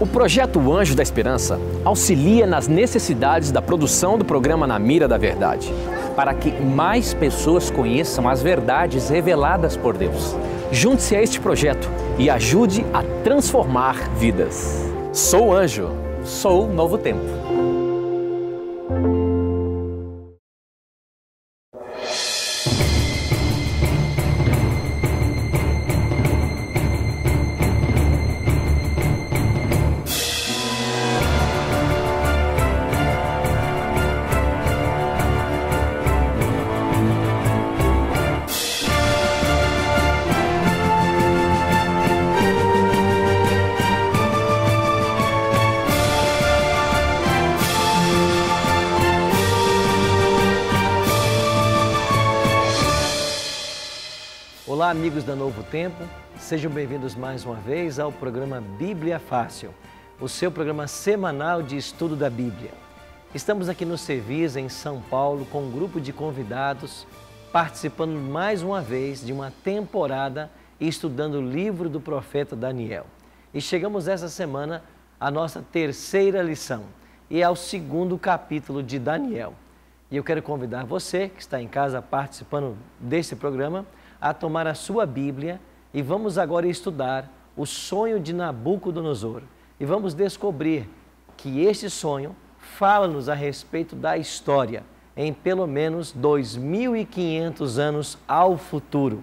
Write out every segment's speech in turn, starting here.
O projeto Anjo da Esperança auxilia nas necessidades da produção do programa Na Mira da Verdade, para que mais pessoas conheçam as verdades reveladas por Deus. Junte-se a este projeto e ajude a transformar vidas. Sou Anjo, sou Novo Tempo. tempo. Sejam bem-vindos mais uma vez ao programa Bíblia Fácil, o seu programa semanal de estudo da Bíblia. Estamos aqui no Serviço, em São Paulo, com um grupo de convidados, participando mais uma vez de uma temporada estudando o livro do profeta Daniel. E chegamos essa semana à nossa terceira lição e ao segundo capítulo de Daniel. E eu quero convidar você que está em casa participando desse programa a tomar a sua Bíblia e vamos agora estudar o sonho de Nabucodonosor. E vamos descobrir que este sonho fala-nos a respeito da história em pelo menos 2.500 anos ao futuro.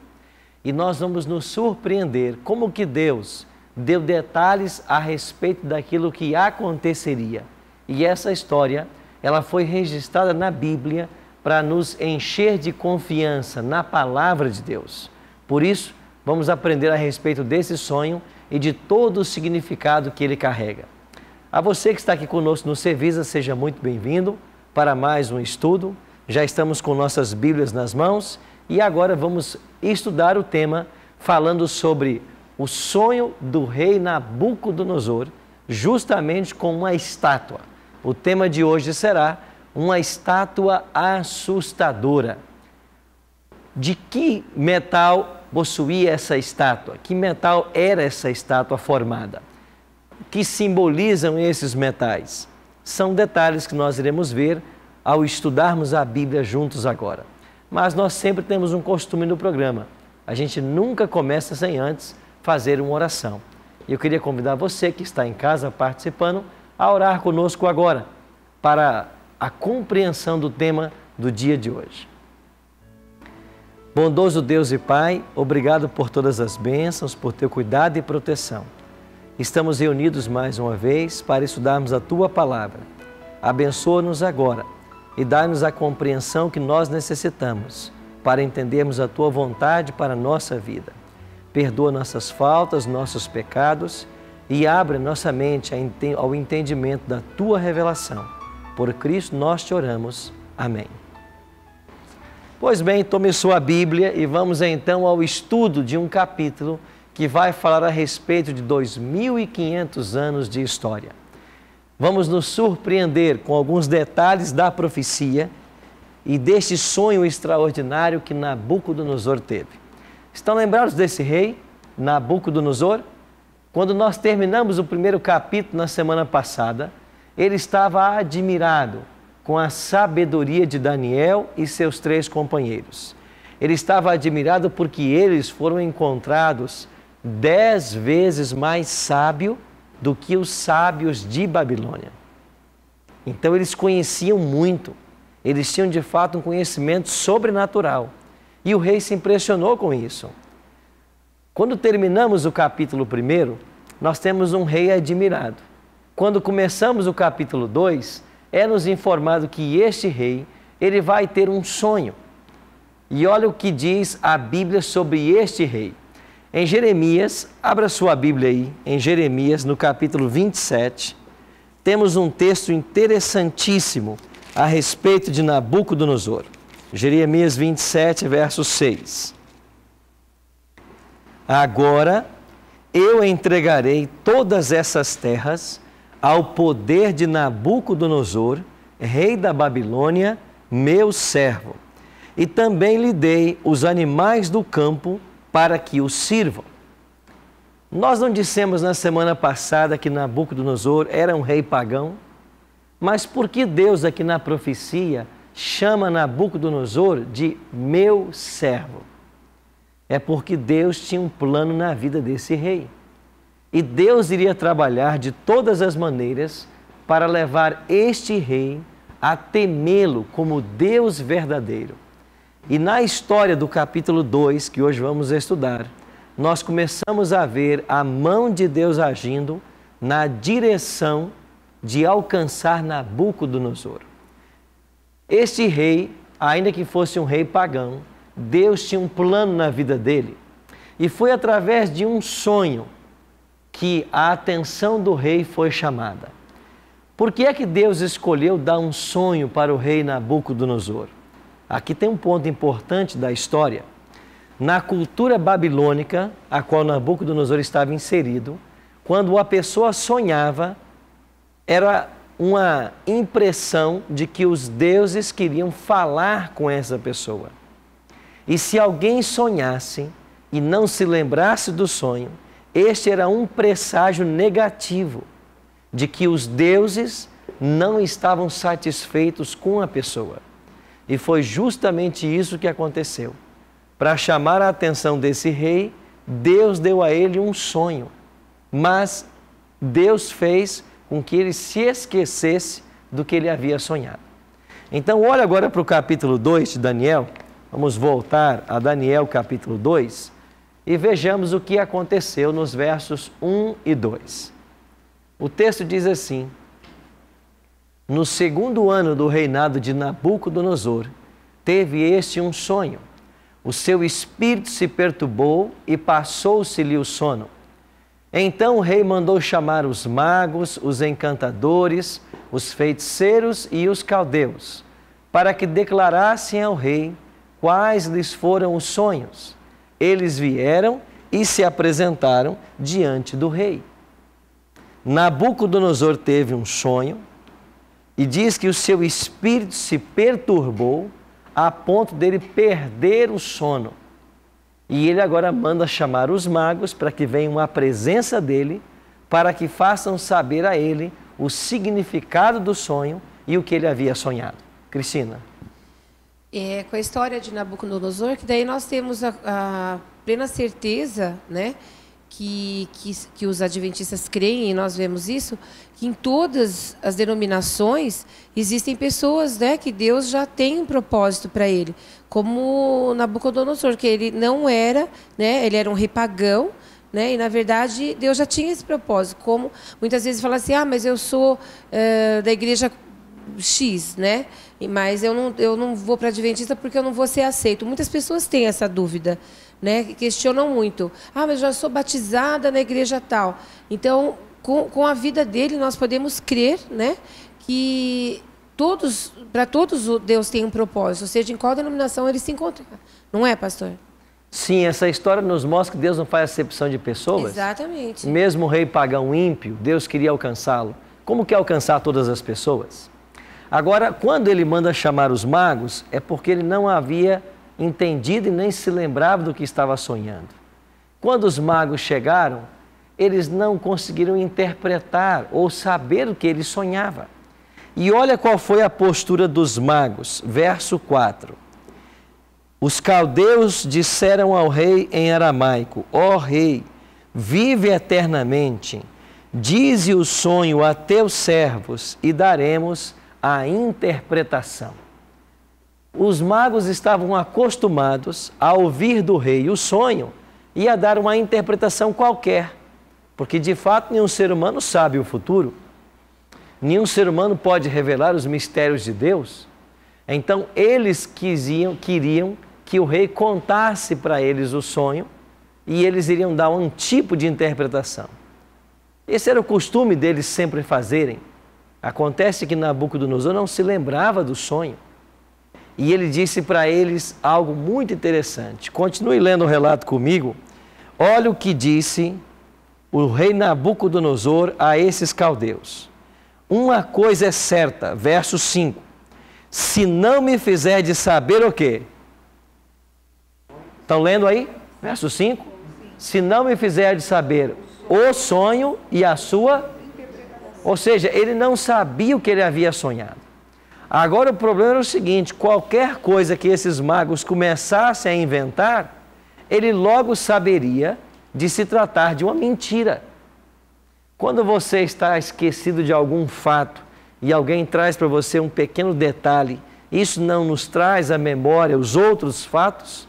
E nós vamos nos surpreender como que Deus deu detalhes a respeito daquilo que aconteceria. E essa história, ela foi registrada na Bíblia para nos encher de confiança na palavra de Deus. Por isso, vamos aprender a respeito desse sonho e de todo o significado que ele carrega. A você que está aqui conosco no Servisa, seja muito bem-vindo para mais um estudo. Já estamos com nossas Bíblias nas mãos e agora vamos estudar o tema falando sobre o sonho do rei Nabucodonosor, justamente com uma estátua. O tema de hoje será uma estátua assustadora. De que metal possuía essa estátua? Que metal era essa estátua formada? Que simbolizam esses metais? São detalhes que nós iremos ver ao estudarmos a Bíblia juntos agora. Mas nós sempre temos um costume no programa. A gente nunca começa sem antes fazer uma oração. E eu queria convidar você que está em casa participando a orar conosco agora para a compreensão do tema do dia de hoje. Bondoso Deus e Pai, obrigado por todas as bênçãos, por teu cuidado e proteção. Estamos reunidos mais uma vez para estudarmos a tua palavra. Abençoa-nos agora e dá-nos a compreensão que nós necessitamos para entendermos a tua vontade para a nossa vida. Perdoa nossas faltas, nossos pecados e abre nossa mente ao entendimento da tua revelação por Cristo nós te oramos. Amém. Pois bem, tome sua Bíblia e vamos então ao estudo de um capítulo que vai falar a respeito de 2.500 anos de história. Vamos nos surpreender com alguns detalhes da profecia e deste sonho extraordinário que Nabucodonosor teve. Estão lembrados desse rei, Nabucodonosor? Quando nós terminamos o primeiro capítulo na semana passada, ele estava admirado com a sabedoria de Daniel e seus três companheiros. Ele estava admirado porque eles foram encontrados dez vezes mais sábio do que os sábios de Babilônia. Então eles conheciam muito, eles tinham de fato um conhecimento sobrenatural. E o rei se impressionou com isso. Quando terminamos o capítulo 1, nós temos um rei admirado quando começamos o capítulo 2, é nos informado que este rei, ele vai ter um sonho. E olha o que diz a Bíblia sobre este rei. Em Jeremias, abra sua Bíblia aí, em Jeremias, no capítulo 27, temos um texto interessantíssimo a respeito de Nabucodonosor. Jeremias 27, verso 6. Agora eu entregarei todas essas terras ao poder de Nabucodonosor, rei da Babilônia, meu servo. E também lhe dei os animais do campo para que o sirvam. Nós não dissemos na semana passada que Nabucodonosor era um rei pagão, mas por que Deus aqui na profecia chama Nabucodonosor de meu servo? É porque Deus tinha um plano na vida desse rei. E Deus iria trabalhar de todas as maneiras para levar este rei a temê-lo como Deus verdadeiro. E na história do capítulo 2, que hoje vamos estudar, nós começamos a ver a mão de Deus agindo na direção de alcançar Nabucodonosor. Este rei, ainda que fosse um rei pagão, Deus tinha um plano na vida dele. E foi através de um sonho que a atenção do rei foi chamada. Por que é que Deus escolheu dar um sonho para o rei Nabucodonosor? Aqui tem um ponto importante da história. Na cultura babilônica, a qual Nabucodonosor estava inserido, quando a pessoa sonhava, era uma impressão de que os deuses queriam falar com essa pessoa. E se alguém sonhasse e não se lembrasse do sonho, este era um presságio negativo de que os deuses não estavam satisfeitos com a pessoa. E foi justamente isso que aconteceu. Para chamar a atenção desse rei, Deus deu a ele um sonho, mas Deus fez com que ele se esquecesse do que ele havia sonhado. Então, olha agora para o capítulo 2 de Daniel. Vamos voltar a Daniel capítulo 2 e vejamos o que aconteceu nos versos 1 e 2. O texto diz assim: No segundo ano do reinado de Nabucodonosor, teve este um sonho. O seu espírito se perturbou e passou-se-lhe o sono. Então o rei mandou chamar os magos, os encantadores, os feiticeiros e os caldeus, para que declarassem ao rei quais lhes foram os sonhos. Eles vieram e se apresentaram diante do rei. Nabucodonosor teve um sonho e diz que o seu espírito se perturbou a ponto dele perder o sono. E ele agora manda chamar os magos para que venham à presença dele, para que façam saber a ele o significado do sonho e o que ele havia sonhado. Cristina é, com a história de Nabucodonosor, que daí nós temos a, a plena certeza, né, que, que, que, os adventistas creem, e nós vemos isso, que em todas as denominações existem pessoas né, que Deus já tem um propósito para ele. Como Nabucodonosor, que ele não era, né, ele era um repagão, né, e na verdade Deus já tinha esse propósito. Como muitas vezes fala assim, ah, mas eu sou eh, da igreja X, né? Mas eu não, eu não vou para Adventista porque eu não vou ser aceito. Muitas pessoas têm essa dúvida, né? Questionam muito. Ah, mas eu já sou batizada na igreja tal. Então, com, com a vida dele, nós podemos crer, né? Que todos, para todos Deus tem um propósito, ou seja, em qual denominação ele se encontra. Não é, pastor? Sim, essa história nos mostra que Deus não faz acepção de pessoas. Exatamente. Mesmo o rei pagão ímpio, Deus queria alcançá-lo. Como que é alcançar todas as pessoas? Agora, quando ele manda chamar os magos, é porque ele não havia entendido e nem se lembrava do que estava sonhando. Quando os magos chegaram, eles não conseguiram interpretar ou saber o que ele sonhava. E olha qual foi a postura dos magos. Verso 4. Os caldeus disseram ao rei em aramaico: Ó oh, rei, vive eternamente, dize o sonho a teus servos e daremos a interpretação. Os magos estavam acostumados a ouvir do rei o sonho e a dar uma interpretação qualquer, porque de fato nenhum ser humano sabe o futuro, nenhum ser humano pode revelar os mistérios de Deus. Então eles quisiam, queriam que o rei contasse para eles o sonho e eles iriam dar um tipo de interpretação. Esse era o costume deles sempre fazerem. Acontece que Nabucodonosor não se lembrava do sonho. E ele disse para eles algo muito interessante. Continue lendo o relato comigo. Olha o que disse o rei Nabucodonosor a esses caldeus. Uma coisa é certa, verso 5. Se não me fizer de saber o quê? Estão lendo aí? Verso 5. Se não me fizer de saber o sonho e a sua ou seja, ele não sabia o que ele havia sonhado. Agora o problema era o seguinte: qualquer coisa que esses magos começassem a inventar, ele logo saberia de se tratar de uma mentira. Quando você está esquecido de algum fato e alguém traz para você um pequeno detalhe, isso não nos traz à memória os outros fatos,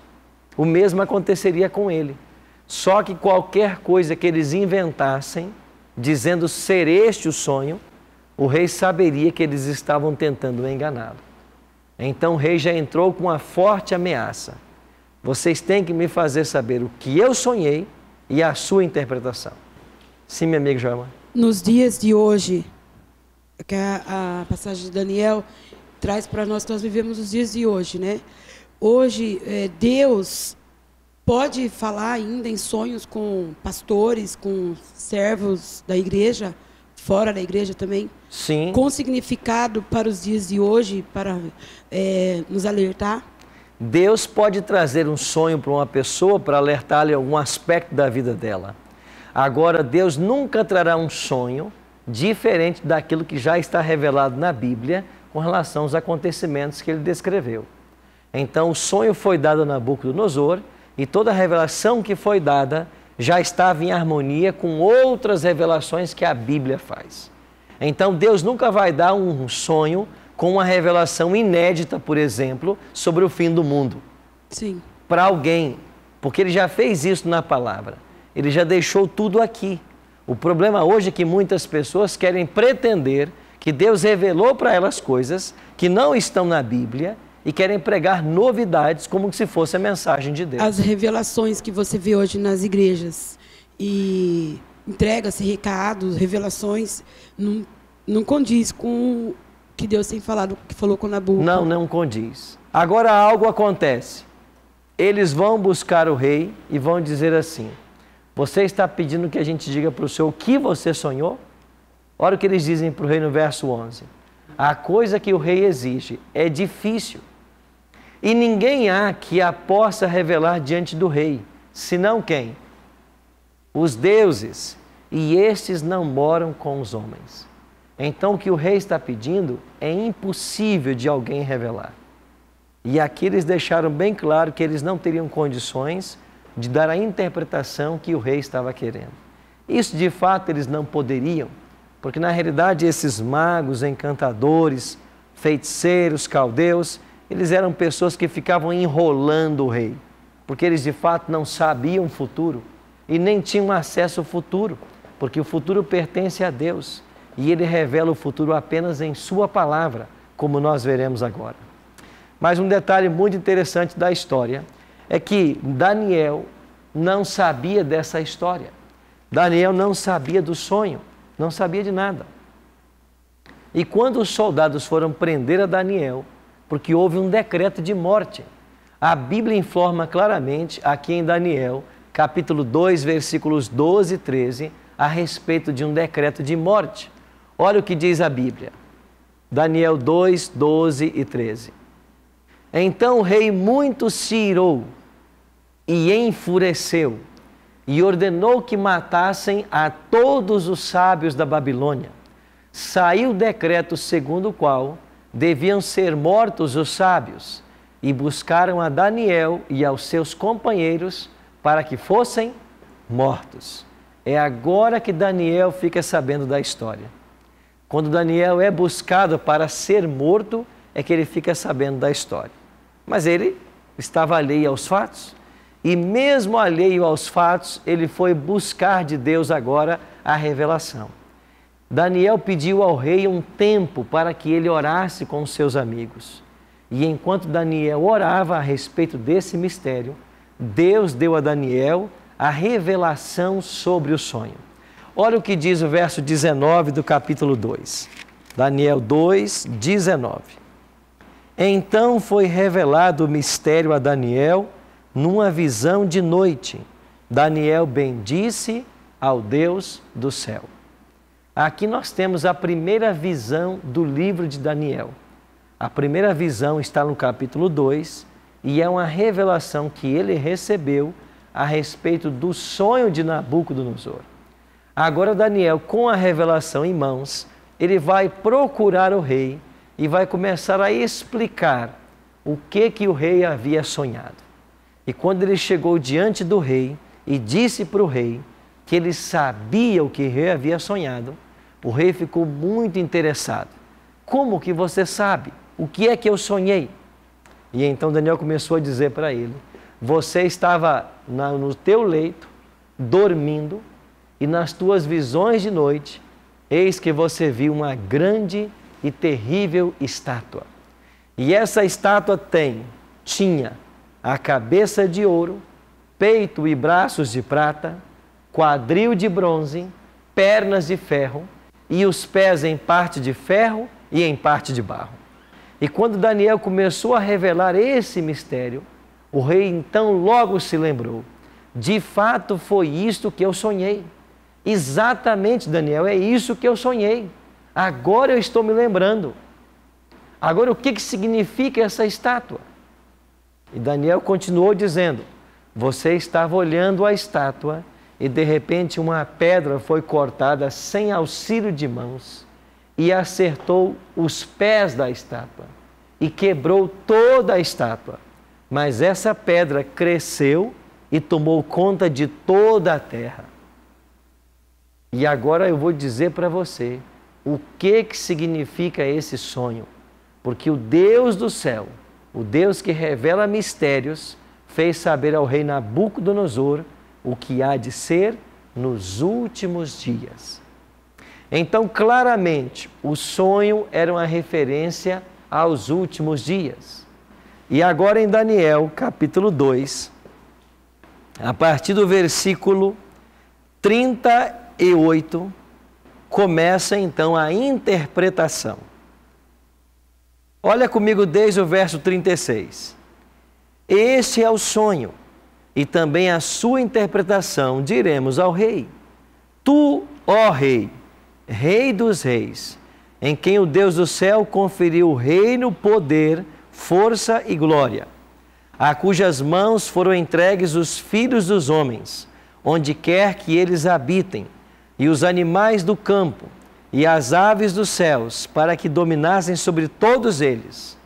o mesmo aconteceria com ele. Só que qualquer coisa que eles inventassem, dizendo ser este o sonho, o rei saberia que eles estavam tentando enganá-lo. Então o rei já entrou com uma forte ameaça. Vocês têm que me fazer saber o que eu sonhei e a sua interpretação. Sim, minha amiga Joelma. Nos dias de hoje, é que a, passagem de Daniel traz para nós que nós vivemos os dias de hoje, né? Hoje, é, Deus pode falar ainda em sonhos com pastores, com servos da igreja, fora da igreja também? Sim. Com significado para os dias de hoje, para é, nos alertar? Deus pode trazer um sonho para uma pessoa para alertar-lhe algum aspecto da vida dela. Agora, Deus nunca trará um sonho diferente daquilo que já está revelado na Bíblia com relação aos acontecimentos que ele descreveu. Então, o sonho foi dado a Nabucodonosor e toda revelação que foi dada já estava em harmonia com outras revelações que a Bíblia faz. Então Deus nunca vai dar um sonho com uma revelação inédita, por exemplo, sobre o fim do mundo. Sim. Para alguém, porque ele já fez isso na palavra. Ele já deixou tudo aqui. O problema hoje é que muitas pessoas querem pretender que Deus revelou para elas coisas que não estão na Bíblia e querem pregar novidades como se fosse a mensagem de Deus. As revelações que você vê hoje nas igrejas e entrega-se recados, revelações, não, não condiz com o que Deus tem falado, que falou com Nabucco. Não, não condiz. Agora algo acontece. Eles vão buscar o rei e vão dizer assim: Você está pedindo que a gente diga para o senhor o que você sonhou? Olha o que eles dizem para o rei no verso 11. A coisa que o rei exige é difícil e ninguém há que a possa revelar diante do rei, senão quem? Os deuses, e estes não moram com os homens. Então o que o rei está pedindo é impossível de alguém revelar. E aqui eles deixaram bem claro que eles não teriam condições de dar a interpretação que o rei estava querendo. Isso de fato eles não poderiam, porque na realidade esses magos, encantadores, feiticeiros, caldeus, eles eram pessoas que ficavam enrolando o rei, porque eles de fato não sabiam o futuro e nem tinham acesso ao futuro, porque o futuro pertence a Deus e ele revela o futuro apenas em Sua palavra, como nós veremos agora. Mas um detalhe muito interessante da história é que Daniel não sabia dessa história. Daniel não sabia do sonho, não sabia de nada. E quando os soldados foram prender a Daniel, porque houve um decreto de morte. A Bíblia informa claramente, aqui em Daniel, capítulo 2, versículos 12 e 13, a respeito de um decreto de morte. Olha o que diz a Bíblia. Daniel 2, 12 e 13. Então o rei muito se irou e enfureceu e ordenou que matassem a todos os sábios da Babilônia. Saiu o decreto segundo o qual deviam ser mortos os sábios, e buscaram a Daniel e aos seus companheiros para que fossem mortos. É agora que Daniel fica sabendo da história. Quando Daniel é buscado para ser morto, é que ele fica sabendo da história. Mas ele estava alheio aos fatos. E mesmo alheio aos fatos, ele foi buscar de Deus agora a revelação. Daniel pediu ao rei um tempo para que ele orasse com seus amigos. E enquanto Daniel orava a respeito desse mistério, Deus deu a Daniel a revelação sobre o sonho. Olha o que diz o verso 19 do capítulo 2. Daniel 2, 19. Então foi revelado o mistério a Daniel numa visão de noite. Daniel bendisse ao Deus do céu. Aqui nós temos a primeira visão do livro de Daniel. A primeira visão está no capítulo 2 e é uma revelação que ele recebeu a respeito do sonho de Nabucodonosor. Agora, Daniel, com a revelação em mãos, ele vai procurar o rei e vai começar a explicar o que que o rei havia sonhado. E quando ele chegou diante do rei e disse para o rei que ele sabia o que o rei havia sonhado, o rei ficou muito interessado. Como que você sabe? O que é que eu sonhei? E então Daniel começou a dizer para ele: Você estava na, no teu leito, dormindo, e nas tuas visões de noite, eis que você viu uma grande e terrível estátua. E essa estátua tem, tinha, a cabeça de ouro, peito e braços de prata, quadril de bronze, pernas de ferro, e os pés em parte de ferro e em parte de barro. E quando Daniel começou a revelar esse mistério, o rei então logo se lembrou: de fato foi isto que eu sonhei. Exatamente, Daniel, é isso que eu sonhei. Agora eu estou me lembrando. Agora, o que, que significa essa estátua? E Daniel continuou dizendo: Você estava olhando a estátua e de repente uma pedra foi cortada sem auxílio de mãos e acertou os pés da estátua e quebrou toda a estátua. Mas essa pedra cresceu e tomou conta de toda a terra. E agora eu vou dizer para você o que que significa esse sonho, porque o Deus do céu, o Deus que revela mistérios, fez saber ao rei Nabucodonosor o que há de ser nos últimos dias. Então, claramente, o sonho era uma referência aos últimos dias. E agora em Daniel, capítulo 2, a partir do versículo 38, começa então a interpretação. Olha comigo desde o verso 36. Esse é o sonho e também a sua interpretação, diremos ao rei: Tu, ó rei, rei dos reis, em quem o Deus do céu conferiu reino, poder, força e glória, a cujas mãos foram entregues os filhos dos homens, onde quer que eles habitem, e os animais do campo, e as aves dos céus, para que dominassem sobre todos eles.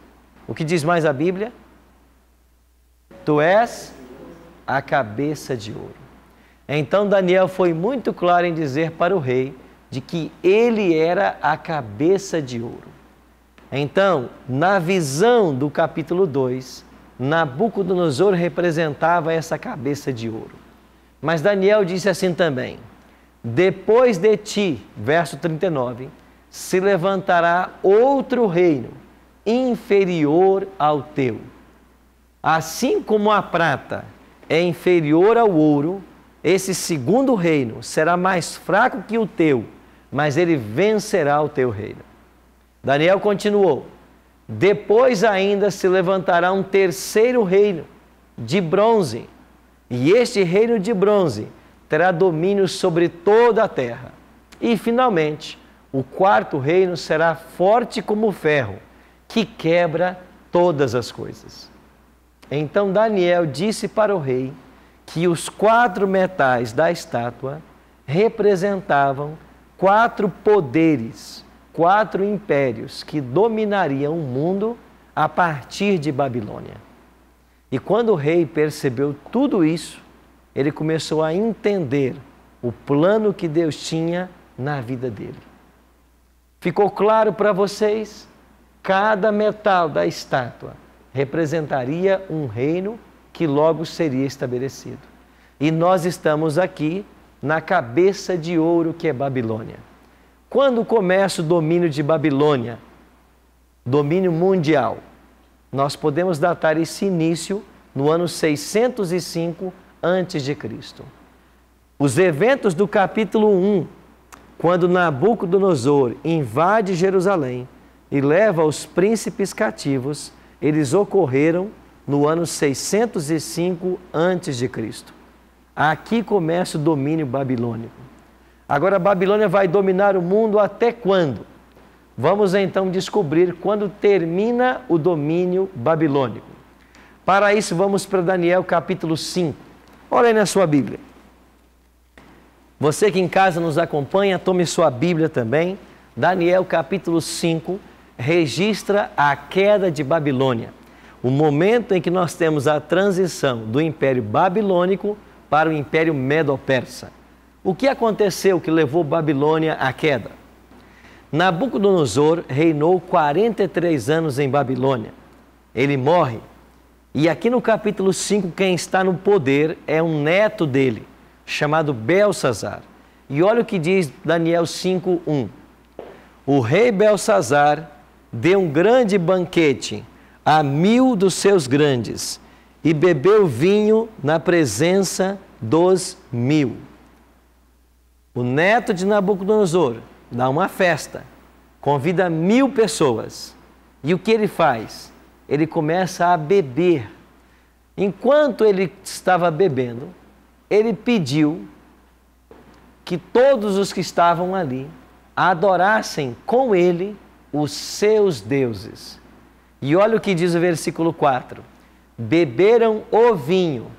O que diz mais a Bíblia? Tu és a cabeça de ouro. Então Daniel foi muito claro em dizer para o rei de que ele era a cabeça de ouro. Então, na visão do capítulo 2, Nabucodonosor representava essa cabeça de ouro. Mas Daniel disse assim também: Depois de ti, verso 39, se levantará outro reino inferior ao teu. Assim como a prata é inferior ao ouro, esse segundo reino será mais fraco que o teu, mas ele vencerá o teu reino. Daniel continuou: Depois ainda se levantará um terceiro reino, de bronze, e este reino de bronze terá domínio sobre toda a terra. E finalmente, o quarto reino será forte como ferro, que quebra todas as coisas. Então Daniel disse para o rei que os quatro metais da estátua representavam quatro poderes, quatro impérios que dominariam o mundo a partir de Babilônia. E quando o rei percebeu tudo isso, ele começou a entender o plano que Deus tinha na vida dele. Ficou claro para vocês? Cada metal da estátua representaria um reino que logo seria estabelecido. E nós estamos aqui na cabeça de ouro que é Babilônia. Quando começa o domínio de Babilônia, domínio mundial, nós podemos datar esse início no ano 605 a.C. Os eventos do capítulo 1, quando Nabucodonosor invade Jerusalém e leva os príncipes cativos, eles ocorreram no ano 605 a.C. Aqui começa o domínio babilônico. Agora a Babilônia vai dominar o mundo até quando? Vamos então descobrir quando termina o domínio babilônico. Para isso vamos para Daniel capítulo 5. Olha aí na sua Bíblia. Você que em casa nos acompanha, tome sua Bíblia também. Daniel capítulo 5, registra a queda de Babilônia, o momento em que nós temos a transição do Império Babilônico para o Império Medo-Persa. O que aconteceu que levou Babilônia à queda? Nabucodonosor reinou 43 anos em Babilônia. Ele morre. E aqui no capítulo 5, quem está no poder é um neto dele, chamado Belsazar. E olha o que diz Daniel 5:1. O rei Belsazar deu um grande banquete a mil dos seus grandes e bebeu vinho na presença dos mil. O neto de Nabucodonosor dá uma festa, convida mil pessoas. E o que ele faz? Ele começa a beber. Enquanto ele estava bebendo, ele pediu que todos os que estavam ali adorassem com ele os seus deuses. E olha o que diz o versículo 4: Beberam o vinho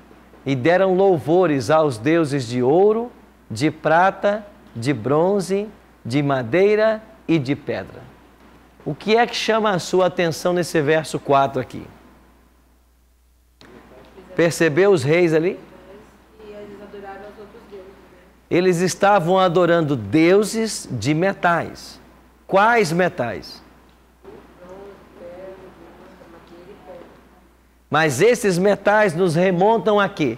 e deram louvores aos deuses de ouro, de prata, de bronze, de madeira e de pedra. O que é que chama a sua atenção nesse verso 4 aqui? Percebeu os reis ali? Eles estavam adorando deuses de metais. Quais metais? Mas esses metais nos remontam a quê?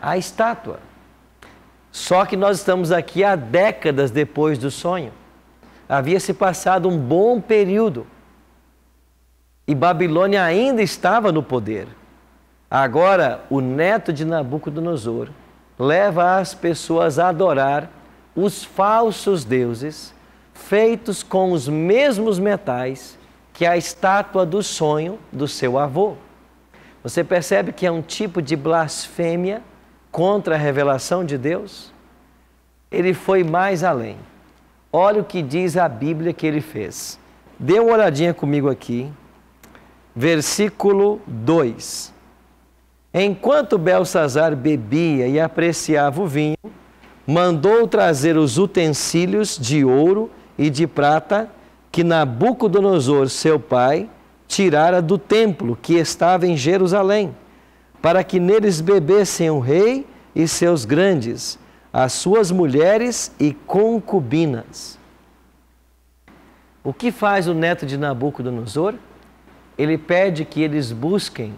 A estátua. Só que nós estamos aqui há décadas depois do sonho. Havia se passado um bom período. E Babilônia ainda estava no poder. Agora, o neto de Nabucodonosor leva as pessoas a adorar os falsos deuses feitos com os mesmos metais que a estátua do sonho do seu avô. Você percebe que é um tipo de blasfêmia contra a revelação de Deus? Ele foi mais além. Olha o que diz a Bíblia que ele fez. Dê uma olhadinha comigo aqui. Versículo 2. Enquanto Belsazar bebia e apreciava o vinho, mandou trazer os utensílios de ouro e de prata que Nabucodonosor, seu pai, tirara do templo que estava em Jerusalém, para que neles bebessem o rei e seus grandes, as suas mulheres e concubinas. O que faz o neto de Nabucodonosor? Ele pede que eles busquem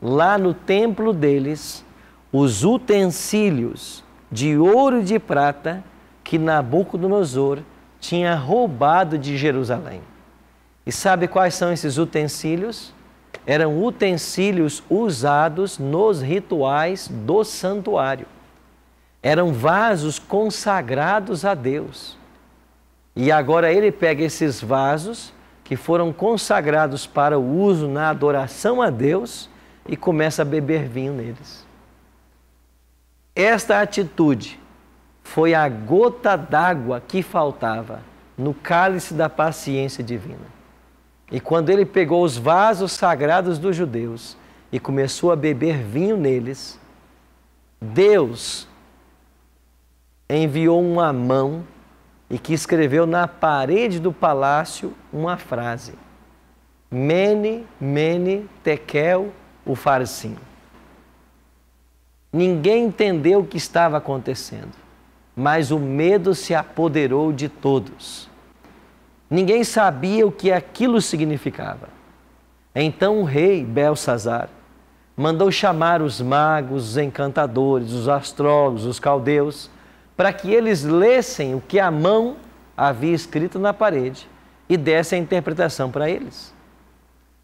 lá no templo deles os utensílios de ouro e de prata que Nabucodonosor tinha roubado de Jerusalém. E sabe quais são esses utensílios? Eram utensílios usados nos rituais do santuário. Eram vasos consagrados a Deus. E agora ele pega esses vasos que foram consagrados para o uso na adoração a Deus e começa a beber vinho neles. Esta atitude foi a gota d'água que faltava no cálice da paciência divina. E quando ele pegou os vasos sagrados dos judeus e começou a beber vinho neles, Deus enviou uma mão e que escreveu na parede do palácio uma frase: Mene, mene, tekel, o farsim. Ninguém entendeu o que estava acontecendo mas o medo se apoderou de todos. Ninguém sabia o que aquilo significava. Então o rei Belsazar mandou chamar os magos, os encantadores, os astrólogos, os caldeus, para que eles lessem o que a mão havia escrito na parede e dessem a interpretação para eles.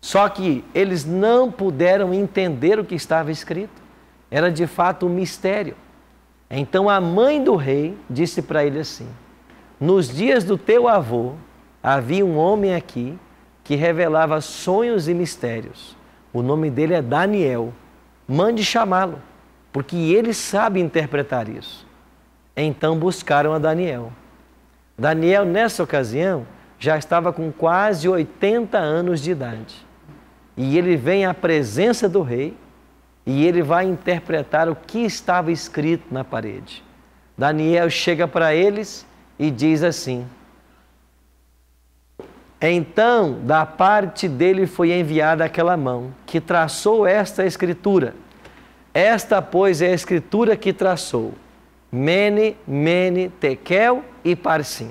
Só que eles não puderam entender o que estava escrito. Era de fato um mistério. Então a mãe do rei disse para ele assim: Nos dias do teu avô havia um homem aqui que revelava sonhos e mistérios. O nome dele é Daniel. Mande chamá-lo, porque ele sabe interpretar isso. Então buscaram a Daniel. Daniel, nessa ocasião, já estava com quase 80 anos de idade. E ele vem à presença do rei e ele vai interpretar o que estava escrito na parede. Daniel chega para eles e diz assim: Então, da parte dele foi enviada aquela mão que traçou esta escritura. Esta, pois, é a escritura que traçou: Mene, Mene, Tekel e Parsim.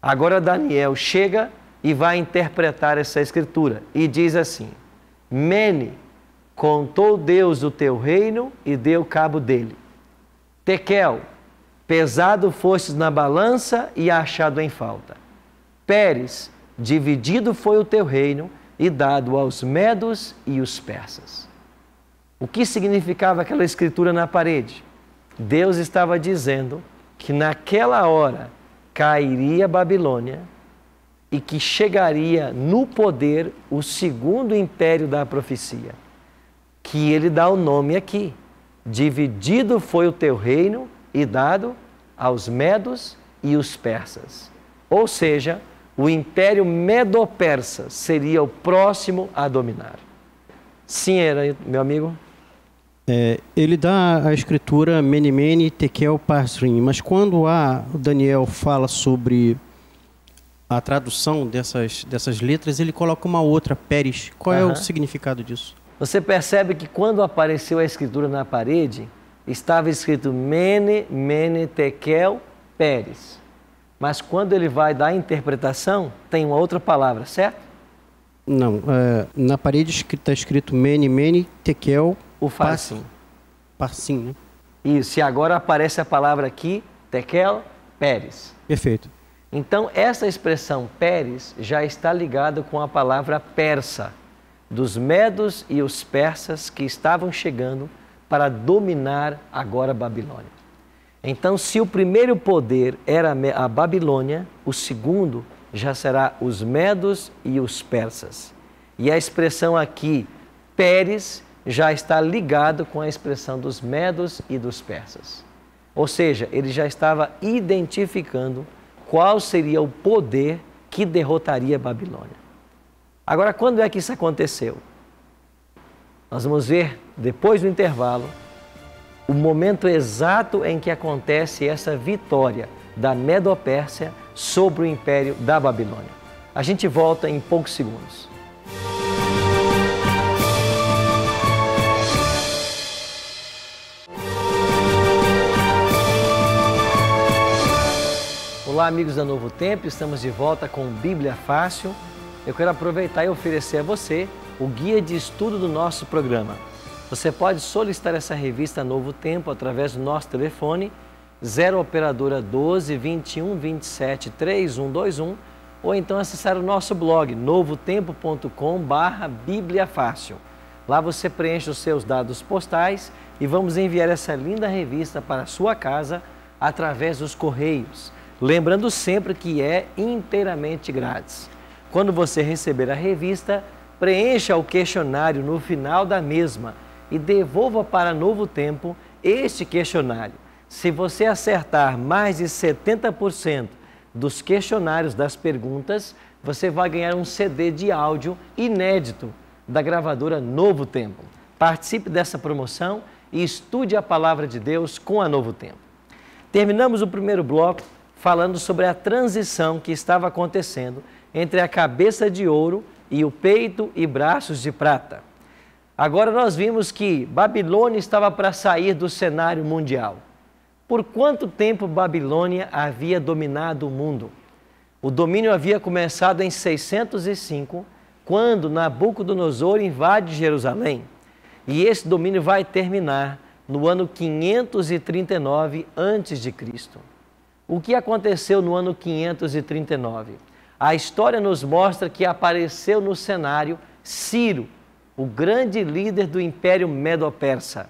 Agora Daniel chega e vai interpretar essa escritura e diz assim: Mene, Contou Deus o teu reino e deu cabo dele. Tequel, pesado fostes na balança e achado em falta. Pérez, dividido foi o teu reino e dado aos medos e os persas. O que significava aquela escritura na parede? Deus estava dizendo que naquela hora cairia Babilônia e que chegaria no poder o segundo império da profecia que ele dá o nome aqui. Dividido foi o teu reino e dado aos medos e os persas. Ou seja, o império medo-persa seria o próximo a dominar. Sim, era, meu amigo. É, ele dá a escritura Menimene Tekel Parsrim, mas quando a Daniel fala sobre a tradução dessas, dessas letras, ele coloca uma outra, Peres. Qual é o significado disso? Você percebe que quando apareceu a escritura na parede, estava escrito Mene, Mene, Tekel, Pérez. Mas quando ele vai dar a interpretação, tem uma outra palavra, certo? Não, é, na parede está escrito Mene, Mene, Tekel, o Parsim. Parsim, né? Isso, e agora aparece a palavra aqui, Tekel, Pérez. Perfeito. Então, essa expressão Pérez já está ligada com a palavra persa dos medos e os persas que estavam chegando para dominar agora a Babilônia. Então, se o primeiro poder era a Babilônia, o segundo já será os medos e os persas. E a expressão aqui, Pérez, já está ligado com a expressão dos medos e dos persas. Ou seja, ele já estava identificando qual seria o poder que derrotaria a Babilônia. Agora, quando é que isso aconteceu? Nós vamos ver, depois do intervalo, o momento exato em que acontece essa vitória da Medopérsia sobre o império da Babilônia. A gente volta em poucos segundos. Olá, amigos da Novo Tempo, estamos de volta com Bíblia Fácil eu quero aproveitar e oferecer a você o guia de estudo do nosso programa. Você pode solicitar essa revista Novo Tempo através do nosso telefone 0 operadora 12 21 27 3121 ou então acessar o nosso blog novotempo.com barra Bíblia Fácil. Lá você preenche os seus dados postais e vamos enviar essa linda revista para a sua casa através dos correios. Lembrando sempre que é inteiramente grátis. Quando você receber a revista, preencha o questionário no final da mesma e devolva para Novo Tempo este questionário. Se você acertar mais de 70% dos questionários das perguntas, você vai ganhar um CD de áudio inédito da gravadora Novo Tempo. Participe dessa promoção e estude a palavra de Deus com a Novo Tempo. Terminamos o primeiro bloco falando sobre a transição que estava acontecendo entre a cabeça de ouro e o peito e braços de prata. Agora nós vimos que Babilônia estava para sair do cenário mundial. Por quanto tempo Babilônia havia dominado o mundo? O domínio havia começado em 605, quando Nabucodonosor invade Jerusalém. E esse domínio vai terminar no ano 539 a.C. O que aconteceu no ano 539? A história nos mostra que apareceu no cenário Ciro, o grande líder do Império Medo-Persa.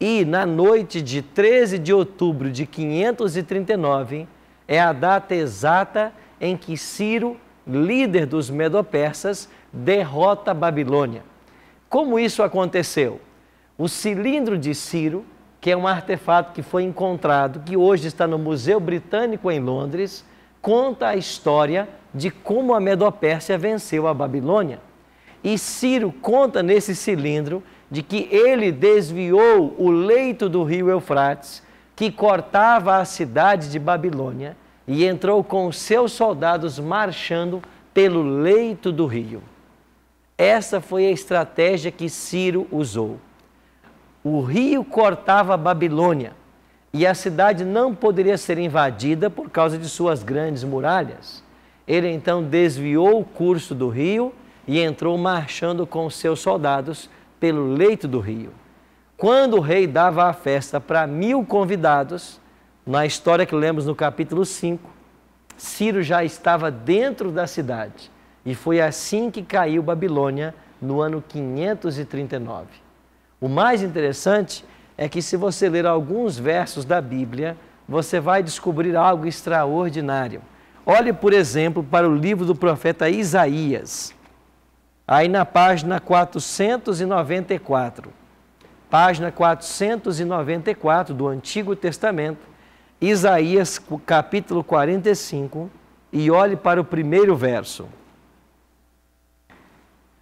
E na noite de 13 de outubro de 539 é a data exata em que Ciro, líder dos Medo-Persas, derrota a Babilônia. Como isso aconteceu? O cilindro de Ciro, que é um artefato que foi encontrado, que hoje está no Museu Britânico em Londres, conta a história de como a Medopérsia venceu a Babilônia. E Ciro conta nesse cilindro de que ele desviou o leito do rio Eufrates, que cortava a cidade de Babilônia, e entrou com seus soldados marchando pelo leito do rio. Essa foi a estratégia que Ciro usou. O rio cortava a Babilônia e a cidade não poderia ser invadida por causa de suas grandes muralhas. Ele então desviou o curso do rio e entrou marchando com seus soldados pelo leito do rio. Quando o rei dava a festa para mil convidados, na história que lemos no capítulo 5, Ciro já estava dentro da cidade e foi assim que caiu Babilônia no ano 539. O mais interessante é que, se você ler alguns versos da Bíblia, você vai descobrir algo extraordinário. Olhe, por exemplo, para o livro do profeta Isaías, aí na página 494. Página 494 do Antigo Testamento, Isaías capítulo 45, e olhe para o primeiro verso.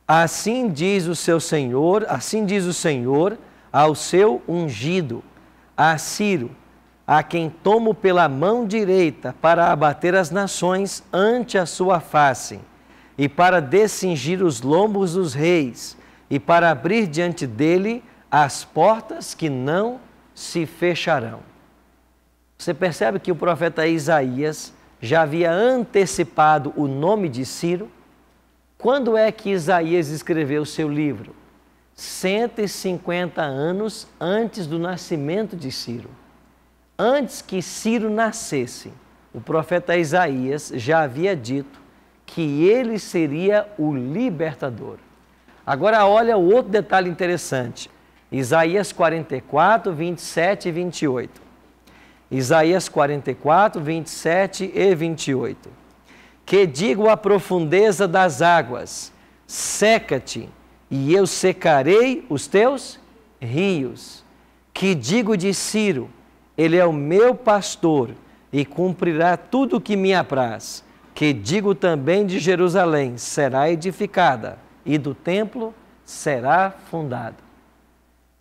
Assim diz o seu Senhor, assim diz o Senhor ao seu ungido, a Ciro, a quem tomo pela mão direita para abater as nações ante a sua face, e para descingir os lombos dos reis, e para abrir diante dele as portas que não se fecharão. Você percebe que o profeta Isaías já havia antecipado o nome de Ciro? Quando é que Isaías escreveu seu livro? 150 anos antes do nascimento de Ciro. Antes que Ciro nascesse, o profeta Isaías já havia dito que ele seria o libertador. Agora olha o outro detalhe interessante. Isaías 44, 27 e 28. Isaías 44, 27 e 28. Que digo à profundeza das águas: seca-te, e eu secarei os teus rios. Que digo de Ciro: ele é o meu pastor e cumprirá tudo o que me apraz. Que digo também de Jerusalém: será edificada, e do templo será fundado.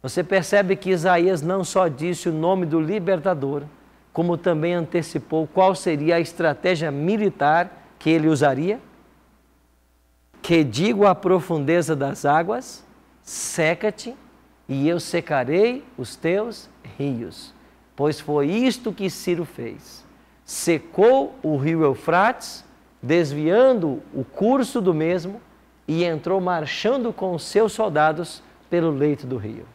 Você percebe que Isaías não só disse o nome do libertador, como também antecipou qual seria a estratégia militar que ele usaria? Que digo à profundeza das águas, seca-te, e eu secarei os teus rios pois foi isto que Ciro fez. Secou o rio Eufrates, desviando o curso do mesmo, e entrou marchando com seus soldados pelo leito do rio.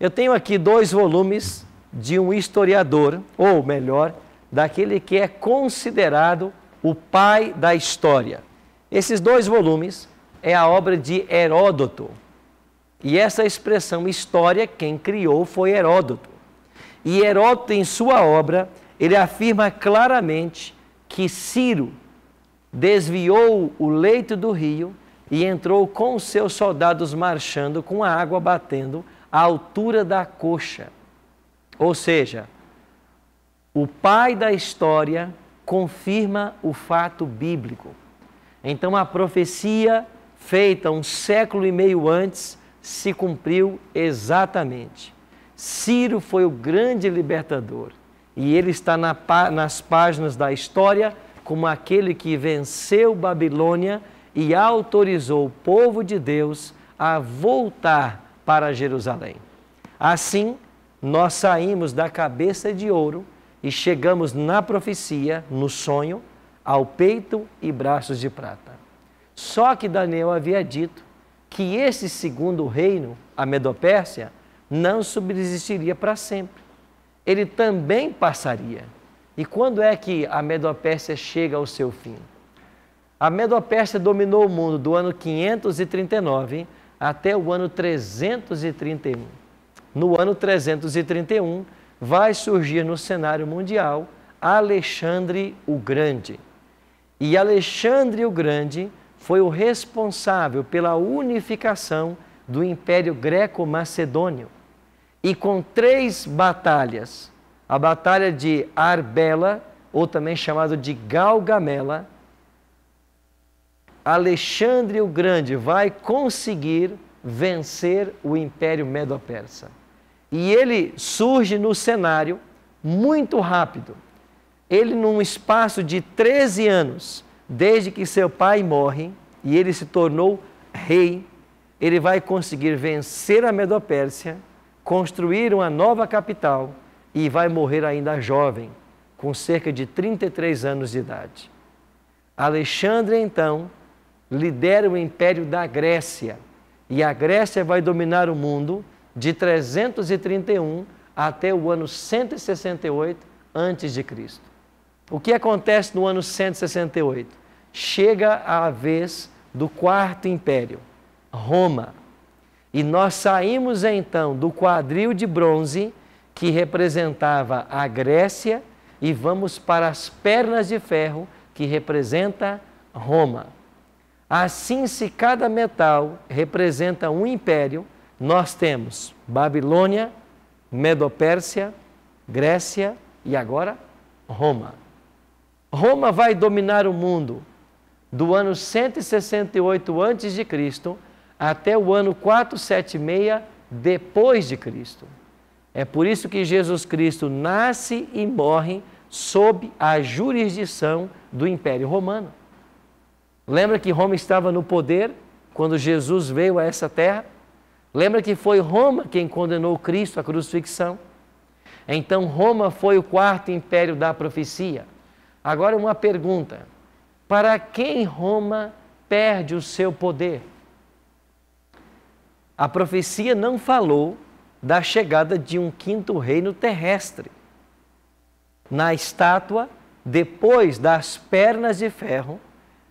Eu tenho aqui dois volumes de um historiador, ou melhor, daquele que é considerado o pai da história. Esses dois volumes é a obra de Heródoto. E essa expressão história, quem criou foi Heródoto. E Heródoto, em sua obra, ele afirma claramente que Ciro desviou o leito do rio e entrou com os seus soldados marchando, com a água batendo à altura da coxa. Ou seja, o pai da história confirma o fato bíblico. Então a profecia feita um século e meio antes se cumpriu exatamente. Ciro foi o grande libertador e ele está na, nas páginas da história como aquele que venceu Babilônia e autorizou o povo de Deus a voltar para Jerusalém. Assim, nós saímos da cabeça de ouro e chegamos na profecia, no sonho, ao peito e braços de prata. Só que Daniel havia dito que esse segundo reino, a Medopérsia, não subsistiria para sempre. Ele também passaria. E quando é que a Medopérsia chega ao seu fim? A Medopérsia dominou o mundo do ano 539 até o ano 331. No ano 331, vai surgir no cenário mundial Alexandre o Grande. E Alexandre o Grande foi o responsável pela unificação do Império Greco-Macedônio e com três batalhas: a batalha de Arbela, ou também chamado de Galgamela, Alexandre o Grande vai conseguir vencer o Império Medo-Persa. E ele surge no cenário muito rápido. Ele, num espaço de 13 anos, desde que seu pai morre e ele se tornou rei, ele vai conseguir vencer a Medo-Pérsia construir uma nova capital e vai morrer ainda jovem, com cerca de 33 anos de idade. Alexandre, então, lidera o império da Grécia e a Grécia vai dominar o mundo de 331 até o ano 168 a.C. O que acontece no ano 168? Chega a vez do quarto império, Roma. E nós saímos então do quadril de bronze que representava a Grécia e vamos para as pernas de ferro que representa Roma. Assim, se cada metal representa um império, nós temos Babilônia, Medopérsia, Grécia e agora Roma. Roma vai dominar o mundo do ano 168 a.C até o ano 476 depois de Cristo. É por isso que Jesus Cristo nasce e morre sob a jurisdição do Império Romano. Lembra que Roma estava no poder quando Jesus veio a essa terra? Lembra que foi Roma quem condenou Cristo à crucifixão? Então, Roma foi o quarto império da profecia. Agora, uma pergunta: para quem Roma perde o seu poder? A profecia não falou da chegada de um quinto reino terrestre. Na estátua, depois das pernas de ferro,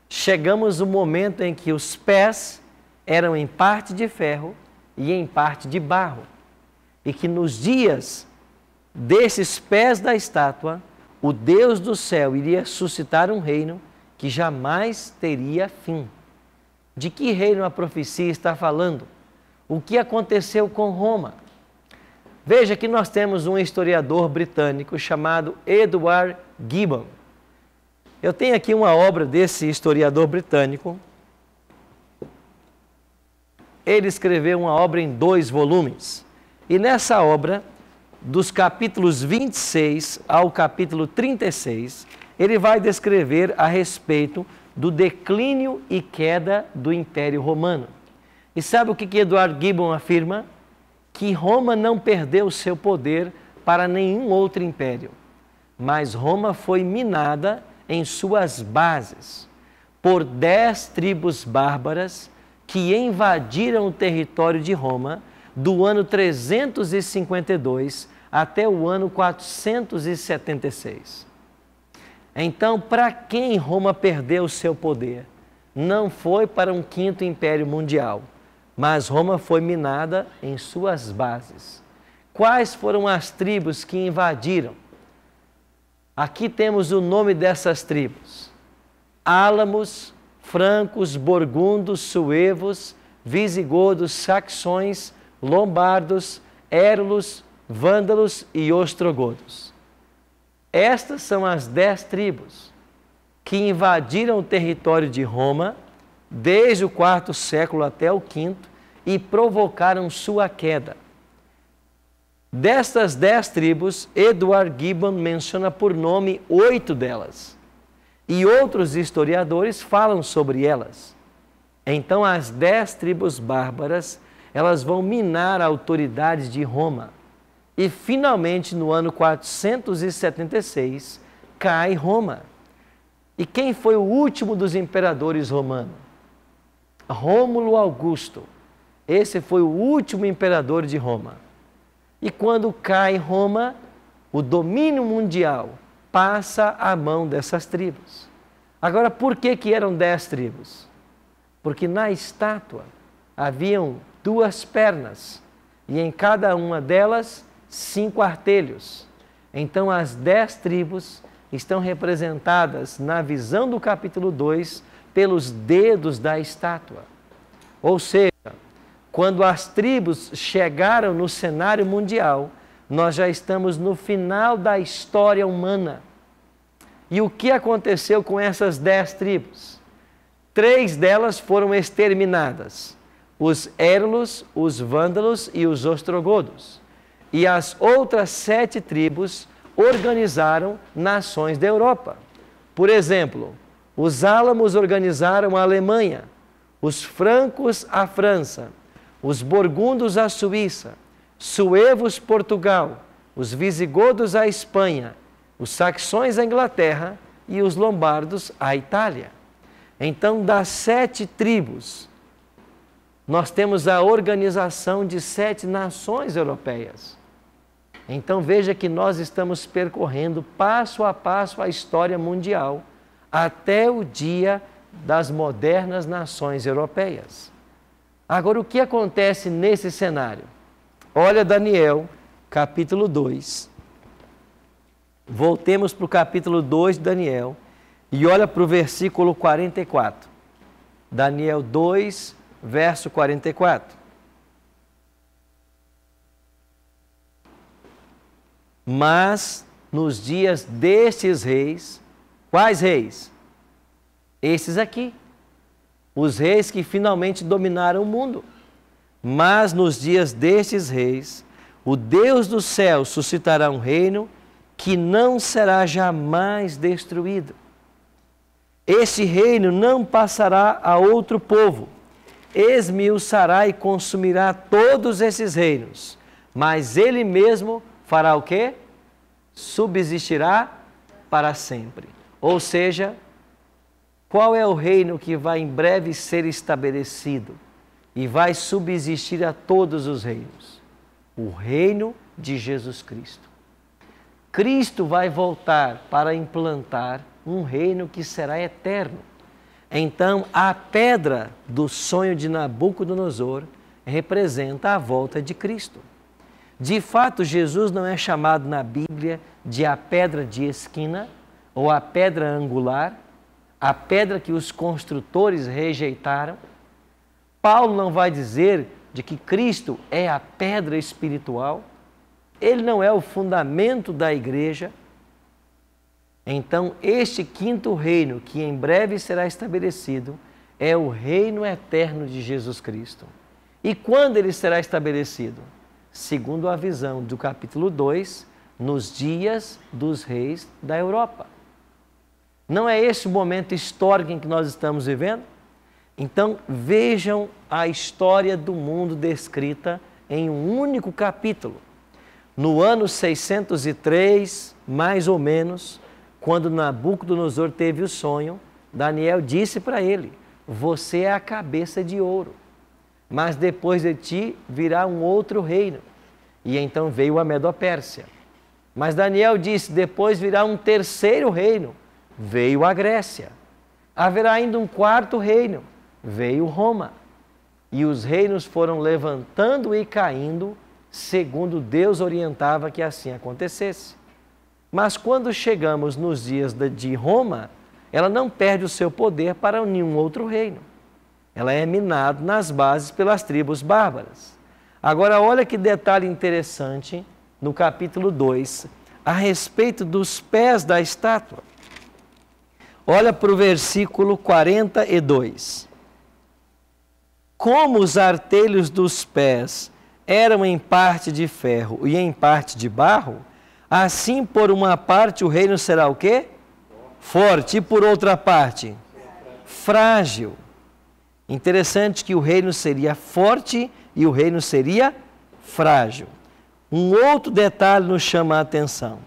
chegamos o momento em que os pés eram em parte de ferro e em parte de barro, e que nos dias desses pés da estátua, o Deus do céu iria suscitar um reino que jamais teria fim. De que reino a profecia está falando? o que aconteceu com Roma. Veja que nós temos um historiador britânico chamado Edward Gibbon. Eu tenho aqui uma obra desse historiador britânico. Ele escreveu uma obra em dois volumes. E nessa obra, dos capítulos 26 ao capítulo 36, ele vai descrever a respeito do declínio e queda do Império Romano. E sabe o que, que Eduardo Gibbon afirma? Que Roma não perdeu seu poder para nenhum outro império, mas Roma foi minada em suas bases por dez tribos bárbaras que invadiram o território de Roma do ano 352 até o ano 476. Então, para quem Roma perdeu o seu poder? Não foi para um quinto império mundial mas Roma foi minada em suas bases. Quais foram as tribos que invadiram? Aqui temos o nome dessas tribos: Álamos, francos, borgundos, suevos, visigodos, saxões, lombardos, érulos, vândalos e ostrogodos. Estas são as dez tribos que invadiram o território de Roma desde o quarto século até o quinto, e provocaram sua queda. Destas dez tribos, Edward Gibbon menciona por nome oito delas, e outros historiadores falam sobre elas. Então, as dez tribos bárbaras, elas vão minar a autoridade de Roma. E finalmente, no ano 476, cai Roma. E quem foi o último dos imperadores romanos? Rômulo Augusto. Esse foi o último imperador de Roma. E quando cai Roma, o domínio mundial passa à mão dessas tribos. Agora, por que, que eram dez tribos? Porque na estátua haviam duas pernas e em cada uma delas cinco artelhos. Então, as dez tribos estão representadas na visão do capítulo 2 pelos dedos da estátua. Ou seja, quando as tribos chegaram no cenário mundial, nós já estamos no final da história humana. E o que aconteceu com essas dez tribos? Três delas foram exterminadas: os Érulos, os Vândalos e os Ostrogodos. E as outras sete tribos organizaram nações da Europa. Por exemplo, os álamos organizaram a Alemanha, os francos a França, os borgundos a Suíça, suevos Portugal, os visigodos a Espanha, os saxões a Inglaterra e os lombardos a Itália. Então, das sete tribos, nós temos a organização de sete nações europeias. Então veja que nós estamos percorrendo passo a passo a história mundial até o dia das modernas nações europeias. Agora, o que acontece nesse cenário? Olha Daniel, capítulo 2. Voltemos para o capítulo 2 de Daniel e olha para o versículo 44. Daniel 2, verso 44. Mas nos dias destes reis, Quais reis? Esses aqui. Os reis que finalmente dominaram o mundo. Mas nos dias destes reis, o Deus do céu suscitará um reino que não será jamais destruído. Esse reino não passará a outro povo, esmiuçará e consumirá todos esses reinos, mas ele mesmo fará o quê? Subsistirá para sempre. Ou seja, qual é o reino que vai em breve ser estabelecido e vai subsistir a todos os reinos? O reino de Jesus Cristo. Cristo vai voltar para implantar um reino que será eterno. Então, a pedra do sonho de Nabucodonosor representa a volta de Cristo. De fato, Jesus não é chamado na Bíblia de a pedra de esquina, ou a pedra angular, a pedra que os construtores rejeitaram, Paulo não vai dizer de que Cristo é a pedra espiritual, ele não é o fundamento da igreja. Então, este quinto reino, que em breve será estabelecido, é o reino eterno de Jesus Cristo. E quando ele será estabelecido? Segundo a visão do capítulo 2, nos dias dos reis da Europa. Não é esse o momento histórico em que nós estamos vivendo? Então vejam a história do mundo descrita em um único capítulo. No ano 603, mais ou menos, quando Nabucodonosor teve o sonho, Daniel disse para ele: Você é a cabeça de ouro, mas depois de ti virá um outro reino. E então veio a Médo-Pérsia. Mas Daniel disse: Depois virá um terceiro reino veio a Grécia. Haverá ainda um quarto reino, veio Roma. E os reinos foram levantando e caindo, segundo Deus orientava que assim acontecesse. Mas quando chegamos nos dias de Roma, ela não perde o seu poder para nenhum outro reino. Ela é minada nas bases pelas tribos bárbaras. Agora, olha que detalhe interessante no capítulo 2, a respeito dos pés da estátua. Olha para o versículo 42. Como os artelhos dos pés eram em parte de ferro e em parte de barro, assim por uma parte o reino será o quê? Forte. E por outra parte? Frágil. Interessante que o reino seria forte e o reino seria frágil. Um outro detalhe nos chama a atenção.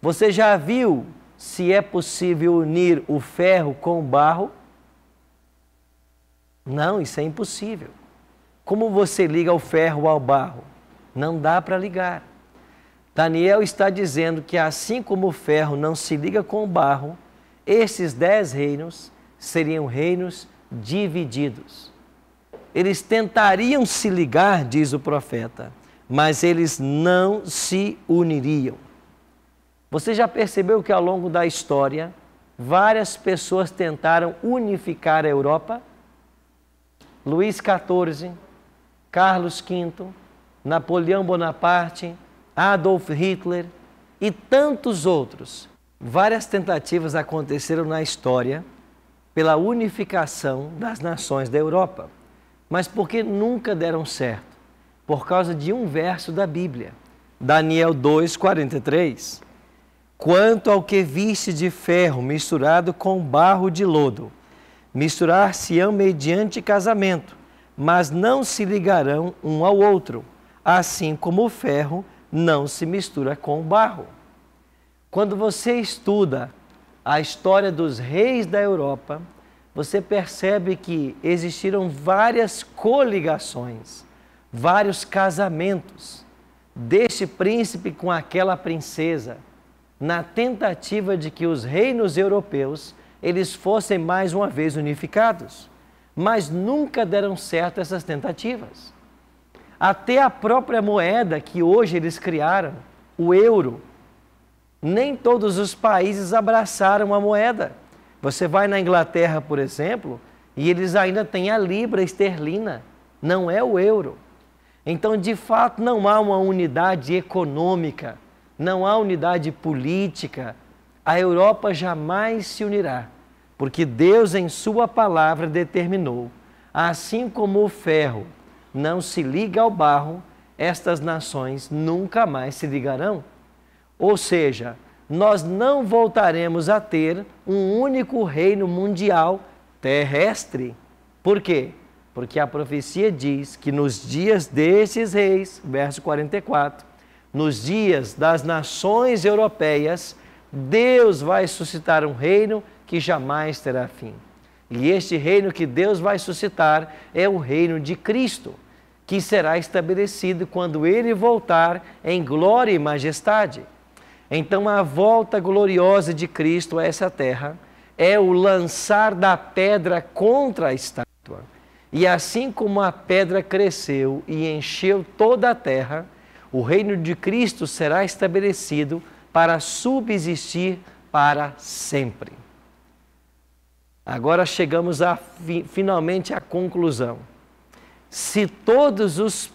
Você já viu se é possível unir o ferro com o barro? Não, isso é impossível. Como você liga o ferro ao barro? Não dá para ligar. Daniel está dizendo que assim como o ferro não se liga com o barro, esses dez reinos seriam reinos divididos. Eles tentariam se ligar, diz o profeta, mas eles não se uniriam. Você já percebeu que ao longo da história, várias pessoas tentaram unificar a Europa? Luís XIV, Carlos V, Napoleão Bonaparte, Adolf Hitler e tantos outros. Várias tentativas aconteceram na história pela unificação das nações da Europa, mas porque nunca deram certo, por causa de um verso da Bíblia, Daniel 2:43. Quanto ao que viste de ferro misturado com barro de lodo, misturar-se-ão mediante casamento, mas não se ligarão um ao outro, assim como o ferro não se mistura com o barro. Quando você estuda a história dos reis da Europa, você percebe que existiram várias coligações, vários casamentos deste príncipe com aquela princesa na tentativa de que os reinos europeus eles fossem mais uma vez unificados, mas nunca deram certo essas tentativas. Até a própria moeda que hoje eles criaram, o euro, nem todos os países abraçaram a moeda. Você vai na Inglaterra, por exemplo, e eles ainda têm a libra esterlina, não é o euro. Então, de fato, não há uma unidade econômica não há unidade política, a Europa jamais se unirá, porque Deus, em Sua palavra, determinou: assim como o ferro não se liga ao barro, estas nações nunca mais se ligarão. Ou seja, nós não voltaremos a ter um único reino mundial terrestre. Por quê? Porque a profecia diz que nos dias desses reis, verso 44, nos dias das nações europeias, Deus vai suscitar um reino que jamais terá fim. E este reino que Deus vai suscitar é o reino de Cristo, que será estabelecido quando ele voltar em glória e majestade. Então, a volta gloriosa de Cristo a essa terra é o lançar da pedra contra a estátua. E assim como a pedra cresceu e encheu toda a terra, o reino de Cristo será estabelecido para subsistir para sempre. Agora chegamos a, finalmente à conclusão. Se todos os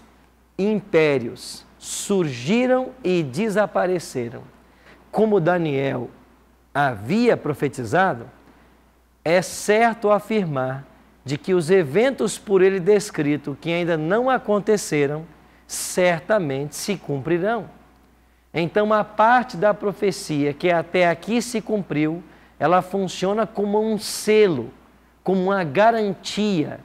impérios surgiram e desapareceram, como Daniel havia profetizado, é certo afirmar de que os eventos por ele descritos que ainda não aconteceram certamente se cumprirão. Então, a parte da profecia que até aqui se cumpriu, ela funciona como um selo, como uma garantia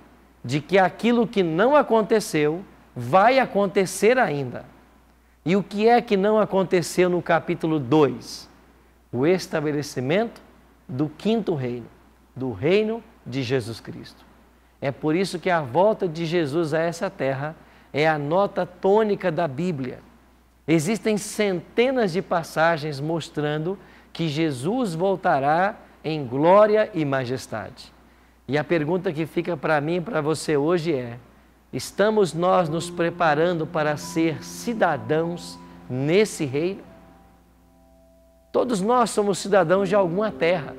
de que aquilo que não aconteceu vai acontecer ainda. E o que é que não aconteceu no capítulo 2? O estabelecimento do quinto reino, do reino de Jesus Cristo. É por isso que a volta de Jesus a essa terra é a nota tônica da Bíblia. Existem centenas de passagens mostrando que Jesus voltará em glória e majestade. E a pergunta que fica para mim e para você hoje é: estamos nós nos preparando para ser cidadãos nesse reino? Todos nós somos cidadãos de alguma terra,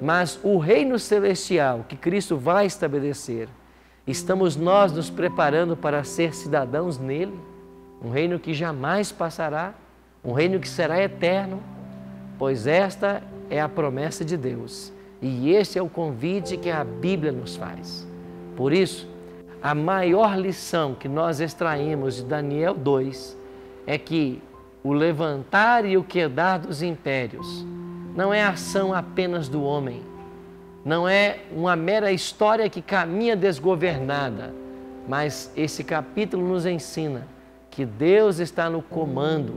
mas o reino celestial que Cristo vai estabelecer Estamos nós nos preparando para ser cidadãos nele, um reino que jamais passará, um reino que será eterno, pois esta é a promessa de Deus e este é o convite que a Bíblia nos faz. Por isso, a maior lição que nós extraímos de Daniel 2 é que o levantar e o quedar dos impérios não é ação apenas do homem não é uma mera história que caminha desgovernada, mas esse capítulo nos ensina que Deus está no comando,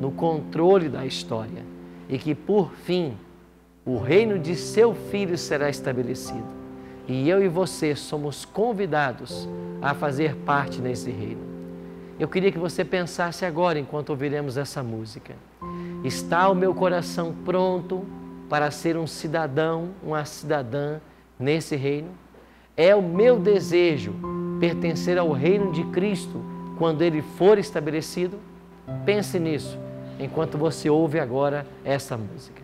no controle da história e que por fim o reino de seu filho será estabelecido. E eu e você somos convidados a fazer parte nesse reino. Eu queria que você pensasse agora enquanto ouviremos essa música. Está o meu coração pronto para ser um cidadão, uma cidadã nesse reino? É o meu desejo pertencer ao reino de Cristo quando ele for estabelecido? Pense nisso enquanto você ouve agora essa música.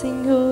Senhor.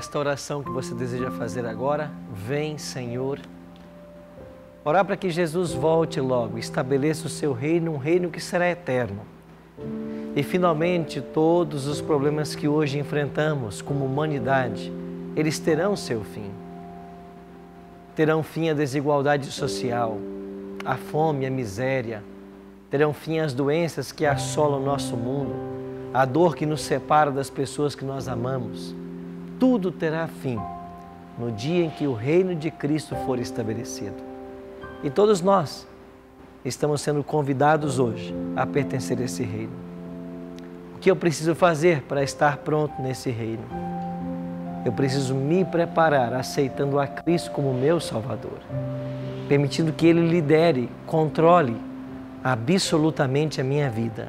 esta oração que você deseja fazer agora, vem, Senhor. Orar para que Jesus volte logo, estabeleça o seu reino, um reino que será eterno. E finalmente, todos os problemas que hoje enfrentamos como humanidade, eles terão seu fim. Terão fim a desigualdade social, a fome, a miséria, terão fim as doenças que assolam o nosso mundo, a dor que nos separa das pessoas que nós amamos tudo terá fim no dia em que o reino de Cristo for estabelecido. E todos nós estamos sendo convidados hoje a pertencer a esse reino. O que eu preciso fazer para estar pronto nesse reino? Eu preciso me preparar aceitando a Cristo como meu Salvador, permitindo que Ele lidere, controle absolutamente a minha vida.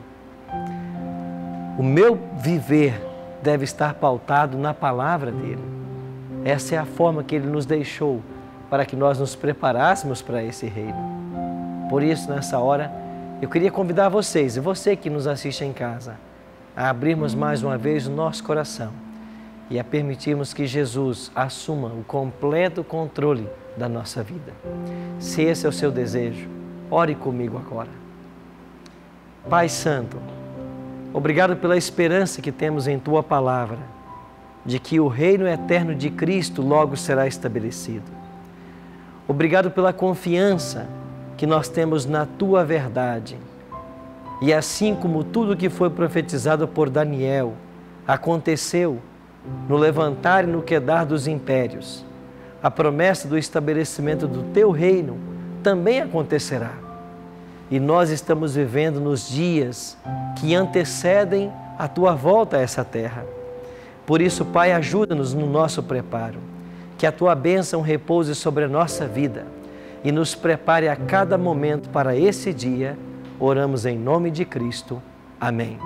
O meu viver deve estar pautado na palavra dele. Essa é a forma que ele nos deixou para que nós nos preparássemos para esse reino. Por isso, nessa hora, eu queria convidar vocês e você que nos assiste em casa a abrirmos mais uma vez o nosso coração e a permitirmos que Jesus assuma o completo controle da nossa vida. Se esse é o seu desejo, ore comigo agora. Pai Santo, Obrigado pela esperança que temos em Tua palavra, de que o reino eterno de Cristo logo será estabelecido. Obrigado pela confiança que nós temos na Tua verdade. E assim como tudo que foi profetizado por Daniel aconteceu no levantar e no quedar dos impérios, a promessa do estabelecimento do Teu reino também acontecerá. E nós estamos vivendo nos dias que antecedem a tua volta a essa terra. Por isso, Pai, ajuda-nos no nosso preparo. Que a tua bênção repouse sobre a nossa vida e nos prepare a cada momento para esse dia. Oramos em nome de Cristo. Amém.